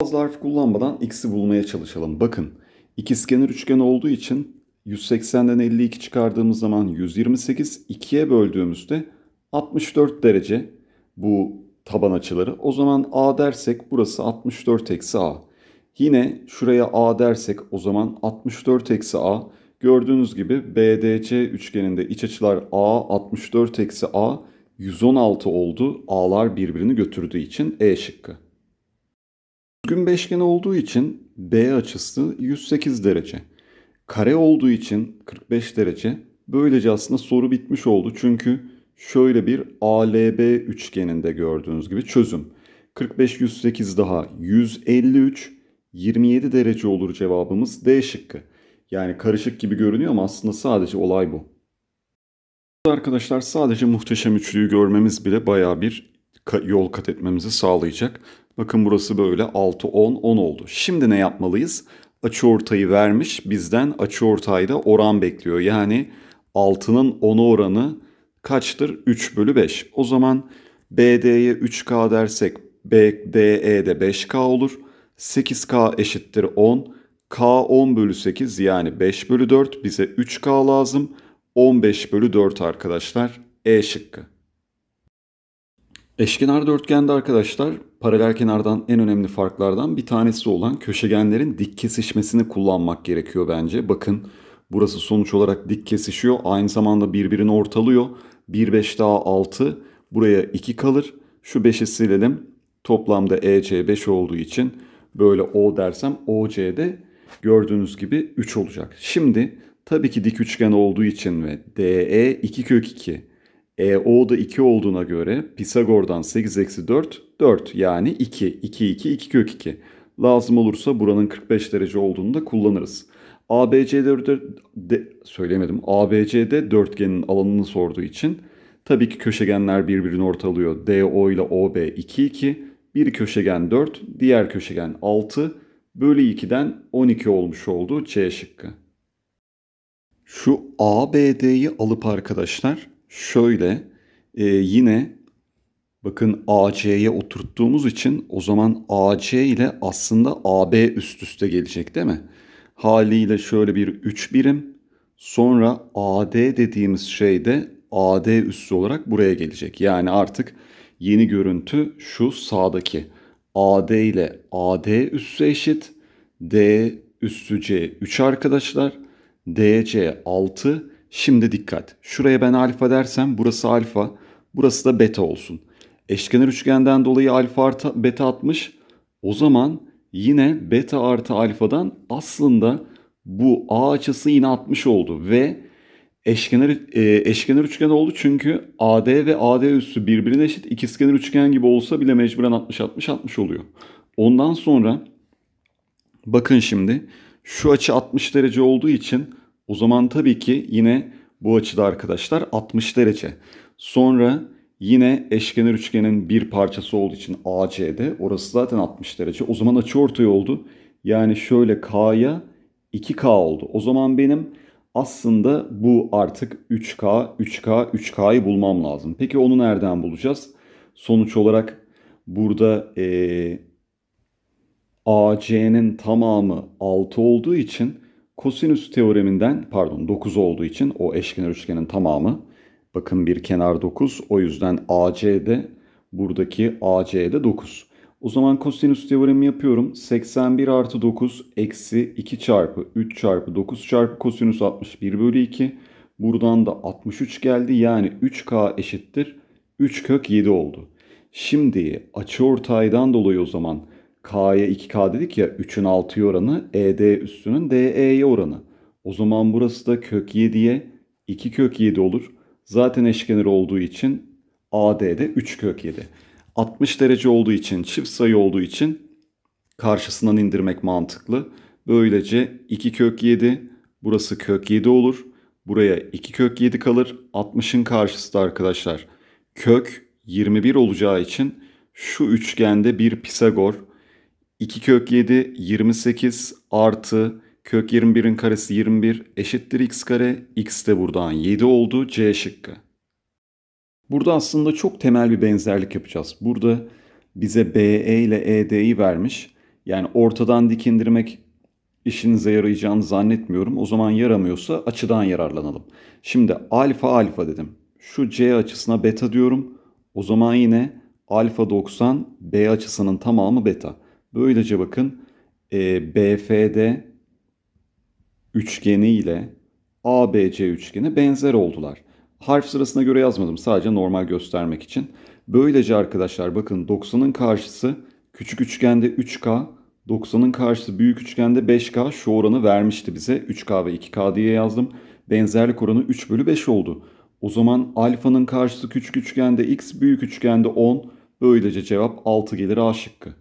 Fazla harf kullanmadan x'i bulmaya çalışalım. Bakın iki skener üçgen olduğu için 180'den 52 çıkardığımız zaman 128, 2'ye böldüğümüzde 64 derece bu taban açıları. O zaman A dersek burası 64 eksi A. Yine şuraya A dersek o zaman 64 eksi A. Gördüğünüz gibi BDC üçgeninde iç açılar A 64 eksi A 116 oldu. A'lar birbirini götürdüğü için E şıkkı. Gün beşgen olduğu için B açısı 108 derece. Kare olduğu için 45 derece. Böylece aslında soru bitmiş oldu. Çünkü şöyle bir ALB üçgeninde gördüğünüz gibi çözüm. 45 108 daha 153 27 derece olur cevabımız D şıkkı. Yani karışık gibi görünüyor ama aslında sadece olay bu. Arkadaşlar sadece muhteşem üçlüyü görmemiz bile baya bir yol kat etmemizi sağlayacak. Bakın burası böyle 6, 10, 10 oldu. Şimdi ne yapmalıyız? Açıortayı vermiş bizden açıortayda oran bekliyor. Yani 6'nın 10'a oranı kaçtır? 3 bölü 5. O zaman BD'ye 3K dersek BDE de 5K olur. 8K eşittir 10. K 10 bölü 8 yani 5 bölü 4 bize 3K lazım. 15 bölü 4 arkadaşlar E şıkkı. Eşkenar dörtgende arkadaşlar paralel kenardan en önemli farklardan bir tanesi olan köşegenlerin dik kesişmesini kullanmak gerekiyor bence. Bakın burası sonuç olarak dik kesişiyor. Aynı zamanda birbirini ortalıyor. 1 5 daha 6 buraya 2 kalır. Şu 5'i silelim. Toplamda EC 5 olduğu için böyle O dersem OC'de gördüğünüz gibi 3 olacak. Şimdi tabii ki dik üçgen olduğu için ve DE 2 kök 2 e, O da 2 olduğuna göre Pisagor'dan 8 eksi 4, 4 yani 2, 2, 2, 2 kök 2. Lazım olursa buranın 45 derece olduğunu da kullanırız. ABC'de de, söylemedim. ABC'de dörtgenin alanını sorduğu için tabii ki köşegenler birbirini ortalıyor. DO ile OB 2 2, bir köşegen 4, diğer köşegen 6 bölü 2'den 12 olmuş oldu C şıkkı. Şu ABD'yi alıp arkadaşlar Şöyle e, yine bakın AC'ye oturttuğumuz için o zaman AC ile aslında AB üst üste gelecek değil mi? Haliyle şöyle bir 3 birim sonra AD dediğimiz şey de AD üssü olarak buraya gelecek. Yani artık yeni görüntü şu sağdaki. AD ile AD üssü eşit. D üssü C 3 arkadaşlar. DC 6. Şimdi dikkat. Şuraya ben alfa dersem burası alfa, burası da beta olsun. Eşkenar üçgenden dolayı alfa artı beta 60. O zaman yine beta artı alfadan aslında bu A açısı yine 60 oldu ve eşkenar e, eşkenar üçgen oldu çünkü AD ve AD üssü birbirine eşit ikizkenar üçgen gibi olsa bile mecburen 60 60 60 oluyor. Ondan sonra bakın şimdi şu açı 60 derece olduğu için o zaman tabii ki yine bu açıda arkadaşlar 60 derece. Sonra yine eşkenar üçgenin bir parçası olduğu için AC'de orası zaten 60 derece. O zaman açı ortaya oldu. Yani şöyle K'ya 2K oldu. O zaman benim aslında bu artık 3K, 3K, 3K'yı bulmam lazım. Peki onu nereden bulacağız? Sonuç olarak burada ee, AC'nin tamamı 6 olduğu için Kosinüs teoreminden pardon 9 olduğu için o eşkenar üçgenin tamamı bakın bir kenar 9 o yüzden AC de buradaki AC de 9. O zaman kosinüs teoremi yapıyorum. 81 artı 9 eksi 2 çarpı 3 çarpı 9 çarpı kosinüs 61 bölü 2. Buradan da 63 geldi yani 3K eşittir 3 kök 7 oldu. Şimdi açı ortaydan dolayı o zaman K'ya 2K dedik ya 3'ün 6'ya oranı ED üstünün DE'ye oranı. O zaman burası da kök 7'ye 2 kök 7 olur. Zaten eşkenar olduğu için AD'de 3 kök 7. 60 derece olduğu için çift sayı olduğu için karşısından indirmek mantıklı. Böylece 2 kök 7 burası kök 7 olur. Buraya 2 kök 7 kalır. 60'ın karşısı da arkadaşlar kök 21 olacağı için şu üçgende bir Pisagor 2 kök 7 28 artı kök 21'in karesi 21 eşittir x kare. X de buradan 7 oldu. C şıkkı. Burada aslında çok temel bir benzerlik yapacağız. Burada bize BE ile ED'yi vermiş. Yani ortadan dik indirmek işinize yarayacağını zannetmiyorum. O zaman yaramıyorsa açıdan yararlanalım. Şimdi alfa alfa dedim. Şu C açısına beta diyorum. O zaman yine alfa 90 B açısının tamamı beta. Böylece bakın e, BFD üçgeni ile ABC üçgeni benzer oldular. Harf sırasına göre yazmadım sadece normal göstermek için. Böylece arkadaşlar bakın 90'ın karşısı küçük üçgende 3K, 90'ın karşısı büyük üçgende 5K şu oranı vermişti bize. 3K ve 2K diye yazdım. Benzerlik oranı 3 bölü 5 oldu. O zaman alfanın karşısı küçük üçgende x, büyük üçgende 10. Böylece cevap 6 gelir A şıkkı.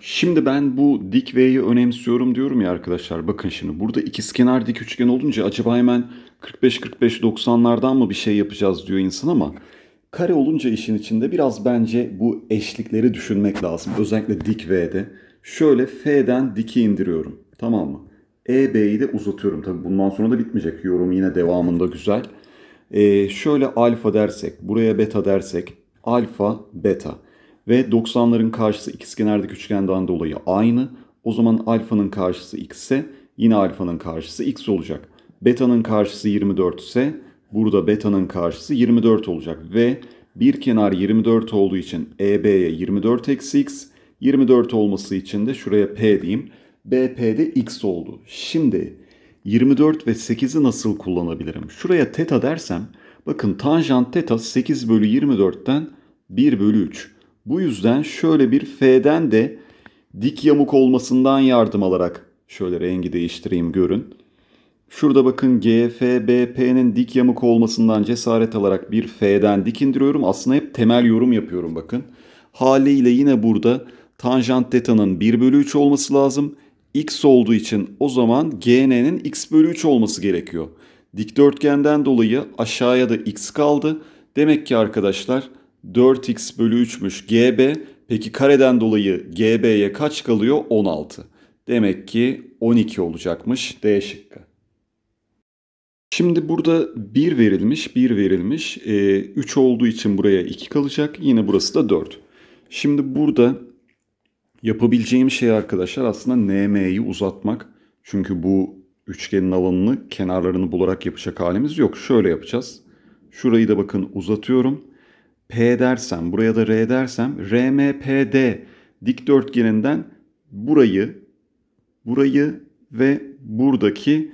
Şimdi ben bu dik V'yi önemsiyorum diyorum ya arkadaşlar. Bakın şimdi burada ikizkenar dik üçgen olunca acaba hemen 45-45-90'lardan mı bir şey yapacağız diyor insan ama kare olunca işin içinde biraz bence bu eşlikleri düşünmek lazım. Özellikle dik V'de. Şöyle F'den diki indiriyorum. Tamam mı? EB'yi de uzatıyorum. Tabi bundan sonra da bitmeyecek. Yorum yine devamında güzel. Ee, şöyle alfa dersek, buraya beta dersek, alfa, beta. Ve 90'ların karşısı ikizkenardaki üçgenden dolayı aynı. O zaman alfanın karşısı x ise yine alfanın karşısı x olacak. Beta'nın karşısı 24 ise burada beta'nın karşısı 24 olacak. Ve bir kenar 24 olduğu için EB'ye 24 eksi x, 24 olması için de şuraya P diyeyim. BP'de x oldu. Şimdi 24 ve 8'i nasıl kullanabilirim? Şuraya teta dersem bakın tanjant teta 8 bölü 24'ten 1 bölü 3. Bu yüzden şöyle bir F'den de dik yamuk olmasından yardım alarak şöyle rengi değiştireyim görün. Şurada bakın GFBP'nin dik yamuk olmasından cesaret alarak bir F'den dik indiriyorum. Aslında hep temel yorum yapıyorum bakın. Haliyle yine burada tanjant teta'nın 1 bölü 3 olması lazım. X olduğu için o zaman GN'nin X bölü 3 olması gerekiyor. Dikdörtgenden dolayı aşağıya da X kaldı. Demek ki arkadaşlar 4x bölü 3'müş GB. Peki kareden dolayı GB'ye kaç kalıyor? 16. Demek ki 12 olacakmış D şıkkı. Şimdi burada 1 verilmiş, 1 verilmiş. E, ee, 3 olduğu için buraya 2 kalacak. Yine burası da 4. Şimdi burada yapabileceğim şey arkadaşlar aslında NM'yi uzatmak. Çünkü bu üçgenin alanını kenarlarını bularak yapacak halimiz yok. Şöyle yapacağız. Şurayı da bakın uzatıyorum. P dersem, buraya da R dersem RMPD dikdörtgeninden burayı, burayı ve buradaki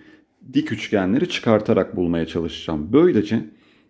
dik üçgenleri çıkartarak bulmaya çalışacağım. Böylece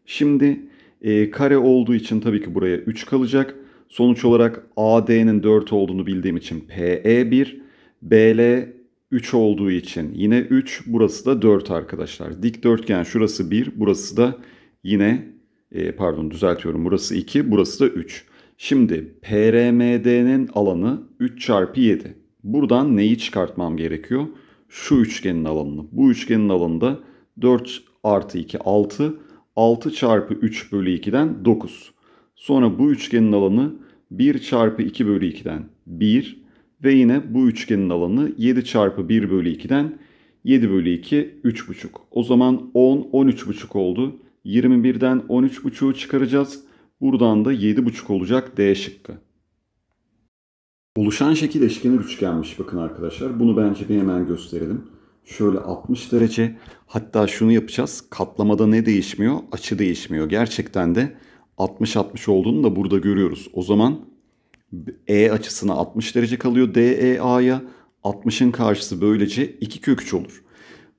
şimdi e, kare olduğu için tabii ki buraya 3 kalacak. Sonuç olarak AD'nin 4 olduğunu bildiğim için PE 1, BL 3 olduğu için yine 3, burası da 4 arkadaşlar. Dikdörtgen şurası 1, burası da yine e, pardon düzeltiyorum burası 2 burası da 3. Şimdi PRMD'nin alanı 3 çarpı 7. Buradan neyi çıkartmam gerekiyor? Şu üçgenin alanını. Bu üçgenin alanında 4 artı 2 6. 6 çarpı 3 bölü 2'den 9. Sonra bu üçgenin alanı 1 çarpı 2 bölü 2'den 1. Ve yine bu üçgenin alanı 7 çarpı 1 bölü 2'den 7 bölü 2 3,5. O zaman 10 13,5 oldu. 21'den 13.5'u çıkaracağız. Buradan da 7.5 olacak D şıkkı. Oluşan şekil eşkenar üçgenmiş bakın arkadaşlar. Bunu bence bir hemen gösterelim. Şöyle 60 derece hatta şunu yapacağız. Katlamada ne değişmiyor? Açı değişmiyor. Gerçekten de 60-60 olduğunu da burada görüyoruz. O zaman E açısına 60 derece kalıyor DEA'ya. 60'ın karşısı böylece 2 kök 3 olur.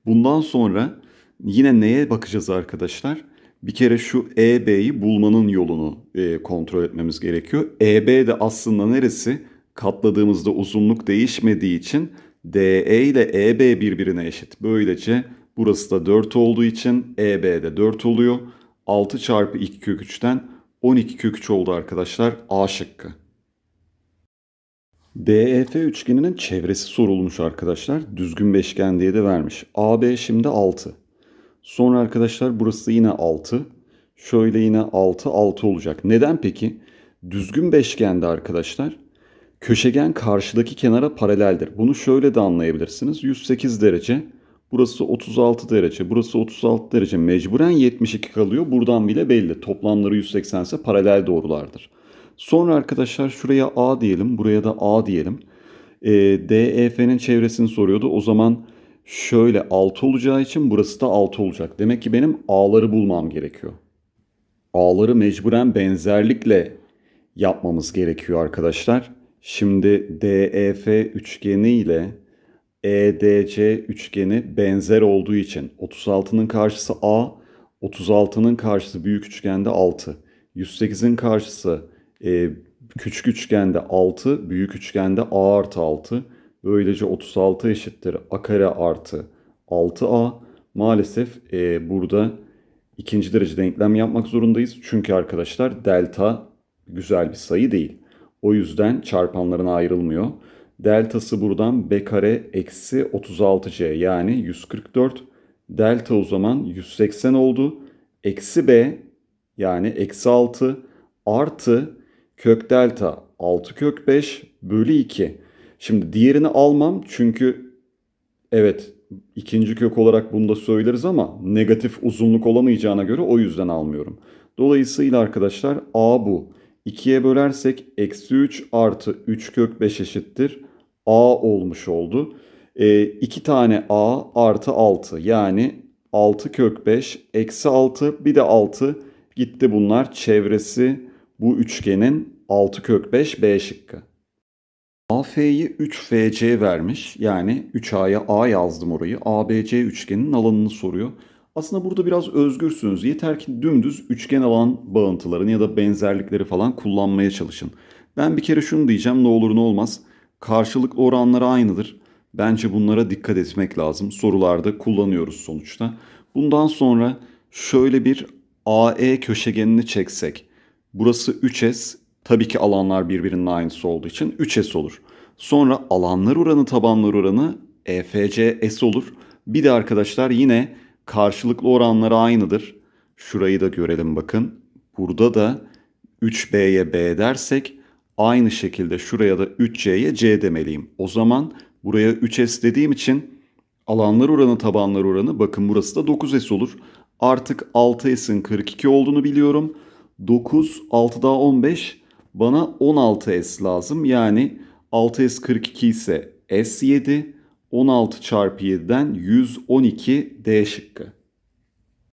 Bundan sonra yine neye bakacağız arkadaşlar? bir kere şu EB'yi bulmanın yolunu e, kontrol etmemiz gerekiyor. EB de aslında neresi? Katladığımızda uzunluk değişmediği için DE ile EB birbirine eşit. Böylece burası da 4 olduğu için EB de 4 oluyor. 6 çarpı 2 kök 3'ten 12 kök 3 oldu arkadaşlar. A şıkkı. DEF üçgeninin çevresi sorulmuş arkadaşlar. Düzgün beşgen diye de vermiş. AB şimdi 6. Sonra arkadaşlar burası yine 6. Şöyle yine 6, 6 olacak. Neden peki? Düzgün beşgende arkadaşlar köşegen karşıdaki kenara paraleldir. Bunu şöyle de anlayabilirsiniz. 108 derece, burası 36 derece, burası 36 derece. Mecburen 72 kalıyor. Buradan bile belli. Toplamları 180 ise paralel doğrulardır. Sonra arkadaşlar şuraya A diyelim, buraya da A diyelim. Ee, e, DEF'nin çevresini soruyordu. O zaman şöyle 6 olacağı için burası da 6 olacak. Demek ki benim A'ları bulmam gerekiyor. A'ları mecburen benzerlikle yapmamız gerekiyor arkadaşlar. Şimdi DEF üçgeni ile EDC üçgeni benzer olduğu için 36'nın karşısı A, 36'nın karşısı büyük üçgende 6. 108'in karşısı e, küçük üçgende 6, büyük üçgende A artı 6. Böylece 36 eşittir a kare artı 6a. Maalesef e, burada ikinci derece denklem yapmak zorundayız. Çünkü arkadaşlar delta güzel bir sayı değil. O yüzden çarpanlarına ayrılmıyor. Deltası buradan b kare eksi 36c yani 144. Delta o zaman 180 oldu. Eksi b yani eksi 6 artı kök delta 6 kök 5 bölü 2. Şimdi diğerini almam çünkü evet ikinci kök olarak bunu da söyleriz ama negatif uzunluk olamayacağına göre o yüzden almıyorum. Dolayısıyla arkadaşlar A bu. 2'ye bölersek eksi 3 artı 3 kök 5 eşittir. A olmuş oldu. 2 e, ee, tane A artı 6 yani 6 kök 5 eksi 6 bir de 6 gitti bunlar çevresi bu üçgenin 6 kök 5 B şıkkı. AF'yi 3FC vermiş. Yani 3A'ya A yazdım orayı. ABC üçgeninin alanını soruyor. Aslında burada biraz özgürsünüz. Yeter ki dümdüz üçgen alan bağıntılarını ya da benzerlikleri falan kullanmaya çalışın. Ben bir kere şunu diyeceğim ne olur ne olmaz. Karşılıklı oranları aynıdır. Bence bunlara dikkat etmek lazım. Sorularda kullanıyoruz sonuçta. Bundan sonra şöyle bir AE köşegenini çeksek. Burası 3S, Tabii ki alanlar birbirinin aynısı olduğu için 3S olur. Sonra alanlar oranı tabanlar oranı EFCS olur. Bir de arkadaşlar yine karşılıklı oranları aynıdır. Şurayı da görelim bakın. Burada da 3B'ye B dersek aynı şekilde şuraya da 3C'ye C demeliyim. O zaman buraya 3S dediğim için alanlar oranı tabanlar oranı bakın burası da 9S olur. Artık 6S'in 42 olduğunu biliyorum. 9, 6 daha 15, bana 16S lazım. Yani 6S42 ise S7. 16 çarpı 7'den 112 D şıkkı.